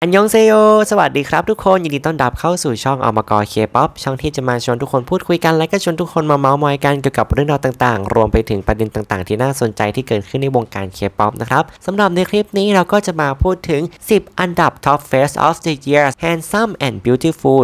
อันยองเซโยสวัสดีครับทุกคนยินดีต้อนรับเข้าสู่ช่องอมกอเคป๊อปช่องที่จะมาชวนทุกคนพูดคุยกันและก็ชวนทุกคนมาเมาส์มอยกันเกี่ยวกับเรื่องราวต่างๆ รวมไปถึงประเด็นต่างๆที่น่าสนใจที่เกิดขึ้นในวงการเคป๊อปนะครับสำหรับในคลิปนี้เราก็จะมาพูดถึง 10 อันดับ Top Face of the Year Handsome and Beautiful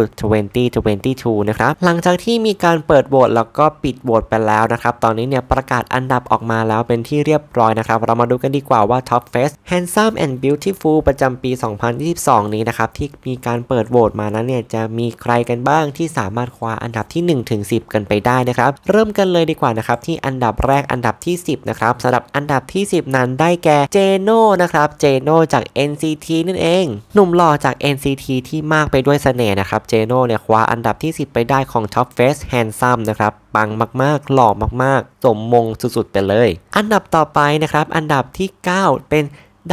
2022 นะครับ หลังจากที่มีการเปิดโหวตแล้วก็ปิดโหวตไปแล้วนะครับตอนนี้เนี่ยประกาศอันดับออกมาแล้วเป็นที่เรียบร้อยนะครับเรามาดูกันดีกว่าว่า Top Face Handsome and Beautiful ประจำปี 2022 2นี้นะครับที่มีการเปิดโหวตมานั้นเนี่ยจะมีใครกันบ้างที่สามารถคว้าอันดับที่1ถึง10 กันไปได้นะครับเริ่มกันเลยดีกว่านะครับที่อันดับแรกอันดับที่ 10นะครับสำหรับอันดับที่ 10 นั้นได้แก่เจโน่นะครับเจโน่จาก NCT นั่นเอง หนุ่มหล่อจาก NCT ที่มากไปด้วยเสน่ห์นะครับเจโน่เนี่ยคว้าอันดับที่ 10 ไปได้ของ Top Face Handsome นะครับปังมากๆหล่อมากๆสมมงสุดๆไปเลย อันดับต่อไปนะครับอันดับที่ 9 เป็น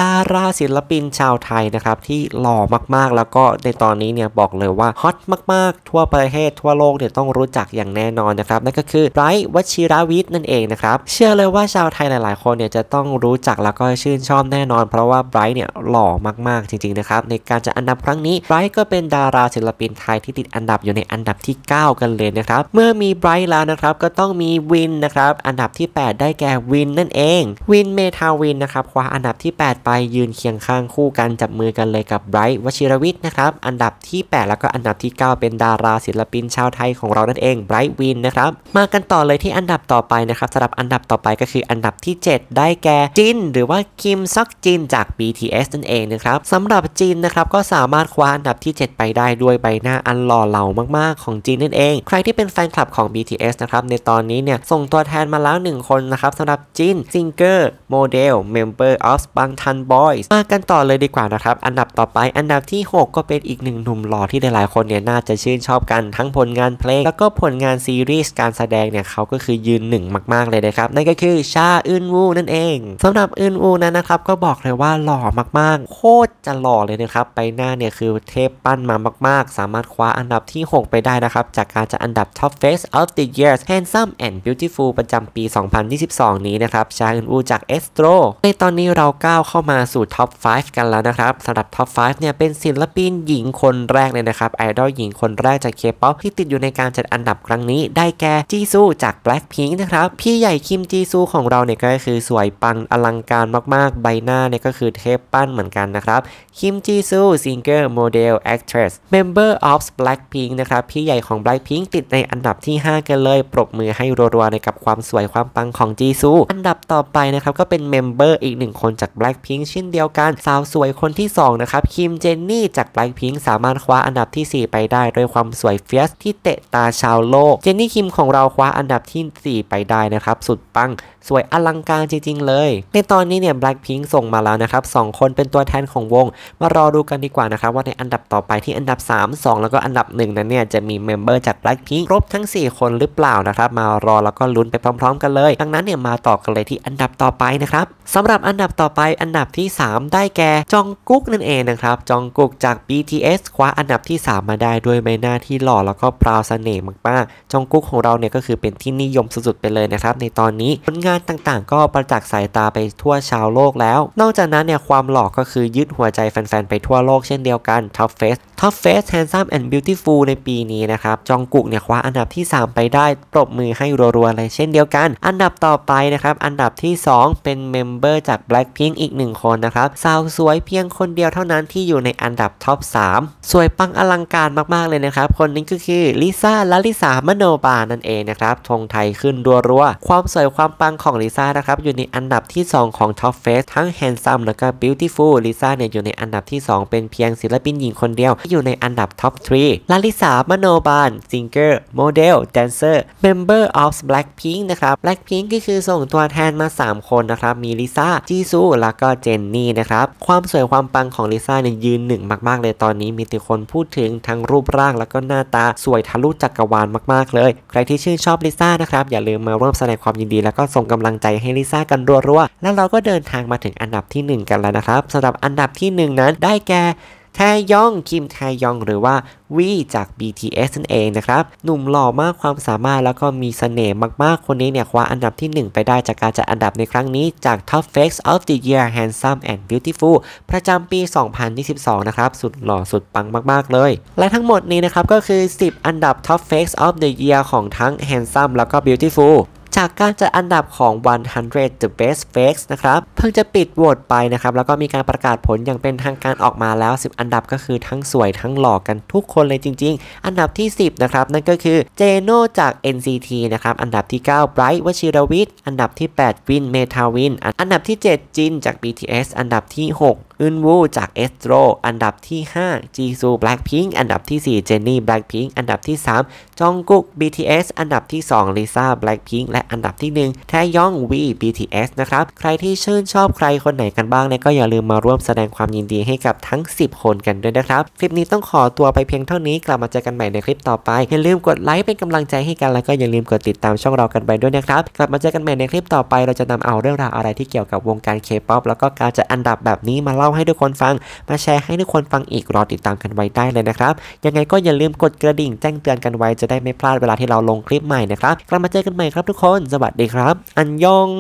ดาราศิลปินชาวไทยนะครับ ที่หล่อมากๆ แล้วก็ในตอนนี้เนี่ยบอกเลยว่าฮอตมาก ๆ ทั่วประเทศ ทั่วโลกเนี่ยต้องรู้จักอย่างแน่นอนนะครับนั่นก็คือไบรท์วชิรวิทย์นั่นเองนะครับ เชื่อเลยว่าชาวไทยหลายๆ คนเนี่ยจะต้องรู้จักแล้วก็ชื่นชอบแน่นอนเพราะว่าไบรท์เนี่ย หล่อมากๆจริง ๆ นะครับในการจะอันดับครั้งนี้ไบรท์ก็เป็นดาราศิลปินไทยที่ติดอันดับอยู่ในอันดับที่9 กันเลยนะครับเมื่อมีไบรท์แล้วนะครับก็ต้องมีวินนะครับอันดับที่ 8 ได้แก่วินนั่นเองวินเมทาวินนะครับคว้าอันดับที่ 8ไปยืนเคียงข้างคู่กันจับมือกันเลยกับไบรท์วชิรวิทย์นะครับ อันดับที่ 8 แล้วก็อันดับที่ 9 เป็นดาราศิลปินชาวไทยของเรานั่นเองไบรท์วินนะครับมากันต่อเลยที่อันดับต่อไปนะครับสำหรับอันดับต่อไปก็คืออันดับที่ 7 ได้แก่จินหรือว่าคิมซอกจินจาก BTS นั่นเองนะครับสำหรับจินนะครับก็สามารถคว้าอันดับที่ 7 ไปได้ด้วยใบหน้าอันหล่อเหลามากๆของจินนั่นเอง ใครที่เป็นแฟนคลับของ BTS นะครับในตอนนี้เนี่ยส่งตัวแทนมาแล้ว 1 คนนะครับสำหรับจินซิงเกอร์โมเดลเมมเบอร์ออฟบางทันบอยส์มากันต่อเลยดีกว่านะครับอันดับต่อไปอันดับที่ 6 ก็เป็นอีกหนึ่งหนุ่มหล่อที่หลายๆคนเนี่ยน่าจะชื่นชอบกันทั้งผลงานเพลงแล้วก็ผลงานซีรีส์การแสดงเนี่ยเขาก็คือยืนหนึ่งมาก ๆเลยนะครับนั่นก็คือชาอึนวูนั่นเอง สำหรับอึนวูนั้นนะครับก็บอกเลยว่าหล่อมากๆ โคตรจะหล่อเลยนะครับใบหน้าเนี่ยคือเทพปั้นมามาก ๆ สามารถคว้าอันดับที่ 6 ไปได้นะครับจากการจะอันดับ Top Face of the Year Handsome and Beautiful ประจำปี 2022 นี้นะครับชาอึนวูจากเอสโตรในตอนนี้เราก้าวเข้าามาสู่ท็อป 5 กันแล้วนะครับสำหรับท็อป 5 เนี่ยเป็นศิลปินหญิงคนแรกเลยนะครับ ไอดอลหญิงคนแรกจากเคป๊อปที่ติดอยู่ในการจัดอันดับครั้งนี้ ได้แก่จีซู จาก Blackpink นะครับ พี่ใหญ่คิมจีซูของเราเนี่ยก็คือสวยปัง อลังการมากๆ ใบหน้าเนี่ยก็คือเทพปั้นเหมือนกันนะครับ คิมจีซู ซิงเกิลโมเดล แอคทรสเมมเบอร์ออฟแบล็ k พิง k นะครับพี่ใหญ่ของ Blackpink ติดในอันดับที่ 5กันเลยปรบมือให้รัวๆในกับความสวยความปังของจีซูอันดับต่อไปนะครับก็เป็นเมมเบอร์อีกหนึ่งคนจาก b l a c k พพิงค์เช่นเดียวกันสาวสวยคนที่2นะครับคิมเจนนี่จากไบล็คพิงค์สามารถคว้าอันดับที่ 4 ไปได้ ด้วยความสวยเฟียสที่เตะตาชาวโลก เจนนี่คิมของเราคว้าอันดับที่ 4 ไปได้นะครับสุดปังสวยอลังการจริง ๆ เลย ในตอนนี้เนี่ยแบล็คพิงค์ส่งมาแล้วนะครับสคนเป็นตัวแทนของวงมารอดูกันดีกว่านะครับว่าในอันดับต่อไปที่อันดับ3 2แล้วก็อันดับ1นั้นเนี่ยจะมีเมมเบอร์จากแบล็คพิงค์ครบทั้ง 4 คนหรือเปล่านะครับมารอแล้วก็ลุ้นไปพร้อมๆกันเลยดังนั้นเนี่ยมาต่อกันเลยที่อันดับต่อไปนะครับสำหรับอันดับต่อไปอันดับดับที่ 3 ได้แก่จองกุ๊กนั่นเองนะครับจองกุ๊กจาก BTS คว้าอันดับที่ 3 มาได้ด้วยใบหน้าที่หล่อแล้วก็ปราวเสน่ห์มาก ๆ จองกุ๊กของเราเนี่ยก็คือเป็นที่นิยมสุดๆไปเลยนะครับ ในตอนนี้ผลงานต่างๆ ก็ประจักษ์สายตาไปทั่วชาวโลกแล้ว นอกจากนั้นเนี่ยความหล่อก็คือยึดหัวใจแฟนๆ ไปทั่วโลกเช่นเดียวกันท็อปเฟสท็อปเฟสแฮนซัมแอนด์บิวตี้ฟูลในปีนี้นะครับจองกุกเนี่ยคว้าอันดับที่ 3 ไปได้ ปรบมือให้รัวๆเลยเช่นเดียวกัน อันดับต่อไปนะครับอันดับที่ 2 เป็นเมมเบอร์จาก Blackpink อีก 1 คนนะครับสาวสวยเพียงคนเดียวเท่านั้นที่อยู่ในอันดับท็อป3สวยปังอลังการมากๆเลยนะครับคนนี้ก็คือลิซ่าลาลิสามโนบานั่นเองนะครับธงไทยขึ้นรัวๆ ความสวยความปังของลิซ่านะครับอยู่ในอันดับที่2ของท็อปเฟสทั้งแฮนซัมแล้วก็บิวตี้ฟูลลิซ่าเนี่ยอยู่ในอันดับที่2เป็นเพียงศิลปินหญิงคนเดียวอยู่ในอันดับท็อป3ลาลิสามโนบาลซิงเกอร์ โมเดล แดนเซอร์ เมมเบอร์ออฟแบล็กพิงค์นะครับแบล็กพิงค์ก็คือส่งตัวแทนมา 3 คนนะครับ มี ลิซ่าจีซู แล้วก็เจนนี่นะครับ ความสวยความปังของลิซ่าเนี่ยยืนหนึ่งมากๆเลย ตอนนี้มีแต่คนพูดถึงทั้งรูปร่าง แล้วก็หน้าตาสวยทะลุจักกรวาลมากๆเลย ใครที่ชื่นชอบลิซ่านะครับอย่าลืมมาร่วมแสดงความยินดี แล้วก็ส่งกำลังใจให้ลิซ่ากันรัวๆ แล้วเราก็เดินทางมาถึงอันดับที่ 1 กันแล้วนะครับสำหรับอันดับที่ 1 นั้นได้แก่แทยอง คิมแทยองหรือว่าวีจาก BTS นั่นเองนะครับ หนุ่มหล่อมากความสามารถแล้วก็มีสเสน่ห์มากๆคนนี้เนี่ยคว้าอันดับที่ 1 ไปได้จากการจัดอันดับในครั้งนี้ จาก Top Face of the Year Handsome and Beautiful ประจำปี 2022นะครับสุดหล่อสุดปังมากๆเลย และทั้งหมดนี้นะครับก็คือ 10 อันดับ Top Face of the Year ของทั้ง Handsome แล้วก็ Beautiful จากการจัดอันดับของ 100 The Best Fakes นะครับเพิ่งจะปิดโหวตไปนะครับแล้วก็มีการประกาศผลอย่างเป็นทางการออกมาแล้ว 10 อันดับก็คือทั้งสวยทั้งหล่อกันทุกคนเลยจริงๆ อันดับที่ 10นะครับนั่นก็คือ เจโนจาก NCT นะครับอันดับที่9ไบรท์วชิรวิทย์อันดับที่ 8 วินเมทาวิน อันดับที่ 7 จินจาก BTS อันดับที่ 6อึนวูจากเอสโตรอันดับที่5จีซูแบล็คพิงอันดับที่4เจนนี่แบล็คพิงอันดับที่ 3จองกุก BTS อันดับที่2ลิซ่าแบล็คพิงและอันดับที่ 1 แทยอง วี BTS นะครับใครที่ชื่นชอบใครคนไหนกันบ้างเนี่ยก็อย่าลืมมาร่วมแสดงความยินดีให้กับทั้ง 10 คนกันด้วยนะครับ คลิปนี้ต้องขอตัวไปเพียงเท่านี้กลับมาเจอกันใหม่ในคลิปต่อไป อย่าลืมกดไลค์เป็นกำลังใจให้กันแล้วก็อย่าลืมกดติดตามช่องเรากันไปด้วยนะครับกลับมาเจอกันใหม่ในคลิปต่อไปเราจะนำเอาเรื่องราวอะไรที่เกี่ยวกับวงการเคป๊อปแล้วก็การจัดอันดับแบบนี้มาเล่าให้ทุกคนฟัง มาแชร์ให้ทุกคนฟังอีกรอติดตามกันไว้ได้เลยนะครับ ยังไงก็อย่าลืมกดกระดิ่งแจ้งเตือนกันไว้จะได้ไม่พลาดเวลาที่เราลงคลิปใหม่นะครับ กลับมาเจอกันใหม่ครับทุกคน สวัสดีครับ อันยอง